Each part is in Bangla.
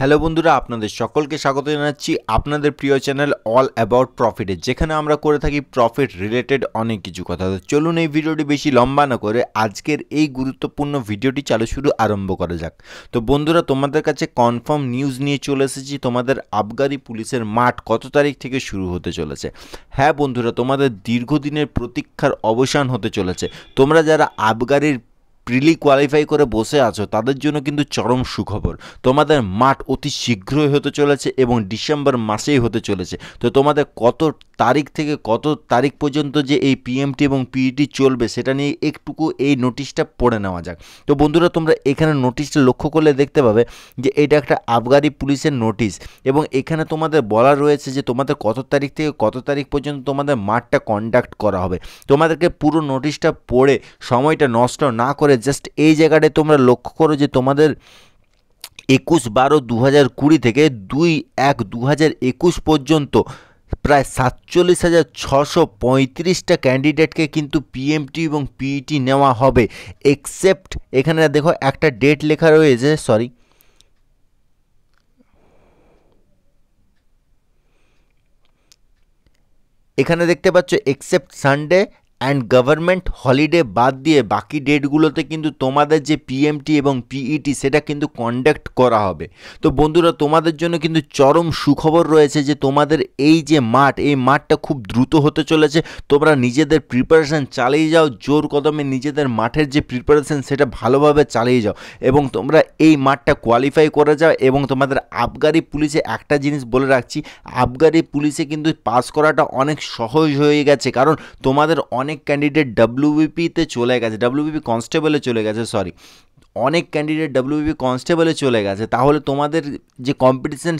হ্যালো বন্ধুরা আপনাদের সকলকে স্বাগত জানাচ্ছি আপনাদের প্রিয় চ্যানেল অল অ্যাবাউট প্রফিটে যেখানে আমরা করে থাকি প্রফিট রিলেটেড অনেক কিছু কথা তো চলুন এই ভিডিওটি বেশি লম্বা না করে আজকের এই গুরুত্বপূর্ণ ভিডিওটি চালু শুরু আরম্ভ করা যাক তো বন্ধুরা তোমাদের কাছে কনফার্ম নিউজ নিয়ে চলে এসেছি তোমাদের আবগারি পুলিশের মাঠ কত তারিখ থেকে শুরু হতে চলেছে হ্যাঁ বন্ধুরা তোমাদের দীর্ঘদিনের প্রতীক্ষার অবসান হতে চলেছে তোমরা যারা আবগারির প্রিলি কোয়ালিফাই করে বসে আছো তাদের জন্য কিন্তু চরম সুখবর তোমাদের মাঠ অতি শীঘ্রই হতে চলেছে এবং ডিসেম্বর মাসেই হতে চলেছে তো তোমাদের কত তারিখ থেকে কত তারিখ পর্যন্ত যে এই পিএমটি এবং পিইটি e চলবে সেটা নিয়ে একটুকু এই নোটিশটা পড়ে নেওয়া যাক তো বন্ধুরা তোমরা এখানে নোটিশটা লক্ষ্য করলে দেখতে পাবে যে এটা একটা আবগারি পুলিশের নোটিশ এবং এখানে তোমাদের বলা রয়েছে যে তোমাদের কত তারিখ থেকে কত তারিখ পর্যন্ত তোমাদের মাঠটা কন্ডাক্ট করা হবে তোমাদেরকে পুরো নোটিশটা পড়ে সময়টা নষ্ট না করে জাস্ট মানে এই জায়গাটায় তোমরা লক্ষ্য করো যে তোমাদের একুশ বারো দু হাজার কুড়ি থেকে দুই এক দু হাজার একুশ পর্যন্ত প্রায় সাতচল্লিশ হাজার ছশো পঁয়ত্রিশটা ক্যান্ডিডেটকে কিন্তু পিএমটি এবং পিইটি e নেওয়া হবে এক্সেপ্ট এখানে দেখো একটা ডেট লেখা রয়েছে সরি এখানে দেখতে পাচ্ছ except Sunday and government holiday বাদ দিয়ে বাকি ডেটগুলোতে কিন্তু তোমাদের যে পিএমটি এবং পিইটি e সেটা কিন্তু কন্ডাক্ট করা হবে তো বন্ধুরা তোমাদের জন্য কিন্তু চরম সুখবর রয়েছে যে তোমাদের এই যে মাঠ এই মাঠটা খুব দ্রুত হতে চলেছে তোমরা নিজেদের প্রিপারেশান চালিয়ে যাও জোর কদমে নিজেদের মাঠের যে প্রিপারেশান সেটা ভালোভাবে চালিয়ে যাও এবং তোমরা এই মাঠটা কোয়ালিফাই করে যাও এবং তোমাদের আবগারি পুলিশে একটা জিনিস বলে রাখছি আবগারি পুলিশে কিন্তু পাস করাটা অনেক সহজ হয়ে গেছে কারণ তোমাদের অনেক অনেক ক্যান্ডিডেট ডাব্লিউবিপিতে চলে গেছে ডাব্লিউবিপি কনস্টেবলে চলে গেছে সরি অনেক ক্যান্ডিডেট ডাব্লিউবিপি কনস্টেবলে চলে গেছে তাহলে তোমাদের যে কম্পিটিশান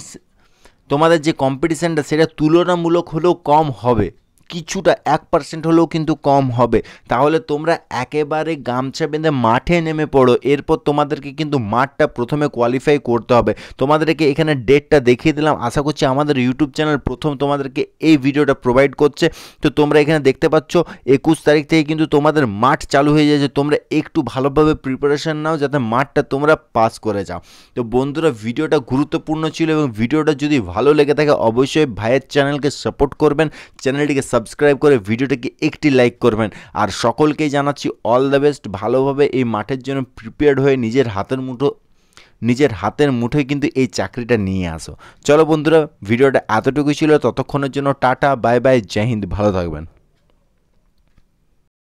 তোমাদের যে কম্পিটিশানটা সেটা তুলনামূলক হলেও কম হবে কিছুটা এক পার্সেন্ট হলেও কিন্তু কম হবে তাহলে তোমরা একেবারে গামছা বেঁধে মাঠে নেমে পড়ো এরপর তোমাদেরকে কিন্তু মাঠটা প্রথমে কোয়ালিফাই করতে হবে তোমাদেরকে এখানে ডেটটা দেখিয়ে দিলাম আশা করছি আমাদের ইউটিউব চ্যানেল প্রথম তোমাদেরকে এই ভিডিওটা প্রোভাইড করছে তো তোমরা এখানে দেখতে পাচ্ছ একুশ তারিখ থেকে কিন্তু তোমাদের মাঠ চালু হয়ে যাচ্ছে তোমরা একটু ভালোভাবে প্রিপারেশান নাও যাতে মাঠটা তোমরা পাস করে যাও তো বন্ধুরা ভিডিওটা গুরুত্বপূর্ণ ছিল এবং ভিডিওটা যদি ভালো লেগে থাকে অবশ্যই ভাইয়ের চ্যানেলকে সাপোর্ট করবেন চ্যানেলটিকে সাবস্ক্রাইব করে ভিডিওটাকে একটি লাইক করবেন আর সকলকেই জানাচ্ছি অল দ্য বেস্ট ভালোভাবে এই মাঠের জন্য প্রিপেয়ার্ড হয়ে নিজের হাতের মুঠো নিজের হাতের মুঠোয় কিন্তু এই চাকরিটা নিয়ে আসো চলো বন্ধুরা ভিডিওটা এতটুকুই ছিল ততক্ষণের জন্য টাটা বাই বাই জয় হিন্দ ভালো থাকবেন